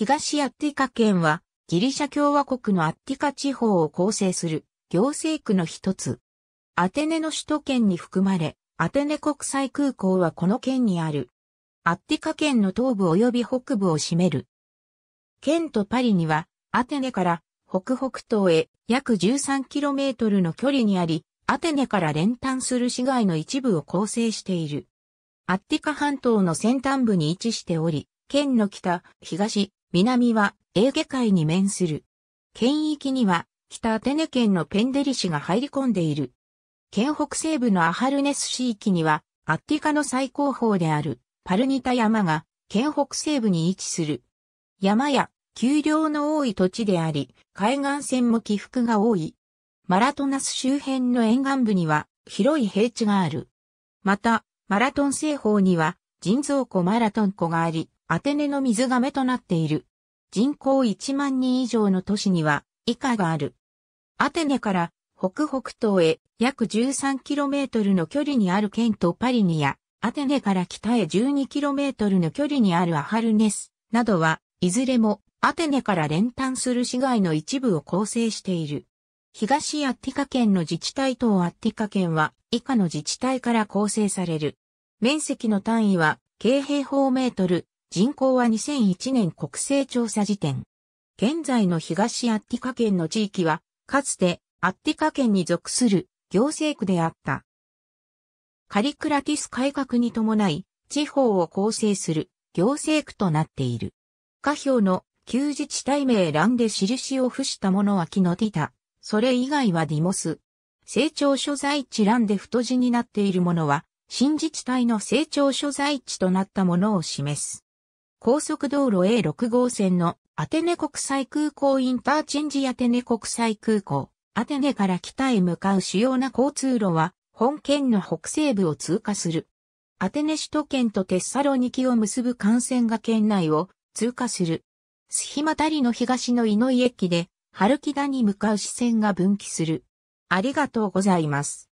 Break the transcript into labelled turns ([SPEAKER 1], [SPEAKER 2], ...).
[SPEAKER 1] 東アッティカ県は、ギリシャ共和国のアッティカ地方を構成する行政区の一つ。アテネの首都圏に含まれ、アテネ国際空港はこの県にある。アッティカ県の東部及び北部を占める。県とパリには、アテネから北北東へ約 13km の距離にあり、アテネから連端する市街の一部を構成している。アッティカ半島の先端部に位置しており、県の北、東、南はエーゲ海に面する。県域には北アテネ県のペンデリ市が入り込んでいる。県北西部のアハルネス市域にはアッティカの最高峰であるパルニタ山が県北西部に位置する。山や丘陵の多い土地であり、海岸線も起伏が多い。マラトナス周辺の沿岸部には広い平地がある。また、マラトン西方には人造湖マラトン湖があり、アテネの水亀となっている。人口1万人以上の都市には以下がある。アテネから北北東へ約 13km の距離にある県とパリニや、アテネから北へ 12km の距離にあるアハルネスなどはいずれもアテネから連端する市街の一部を構成している。東アティカ県の自治体等アティカ県は以下の自治体から構成される。面積の単位は、京平方メートル、人口は2001年国勢調査時点。現在の東アッティカ県の地域は、かつてアッティカ県に属する行政区であった。カリクラティス改革に伴い、地方を構成する行政区となっている。下表の旧自治体名欄で印を付したものはキノティタ。それ以外はディモス。成長所在地欄で太字になっているものは、新自治体の成長所在地となったものを示す。高速道路 A6 号線のアテネ国際空港インターチェンジアテネ国際空港、アテネから北へ向かう主要な交通路は、本県の北西部を通過する。アテネ首都圏とテッサロニキを結ぶ幹線が県内を通過する。スヒマタリの東の井ノ井駅で、ハルキダに向かう支線が分岐する。ありがとうございます。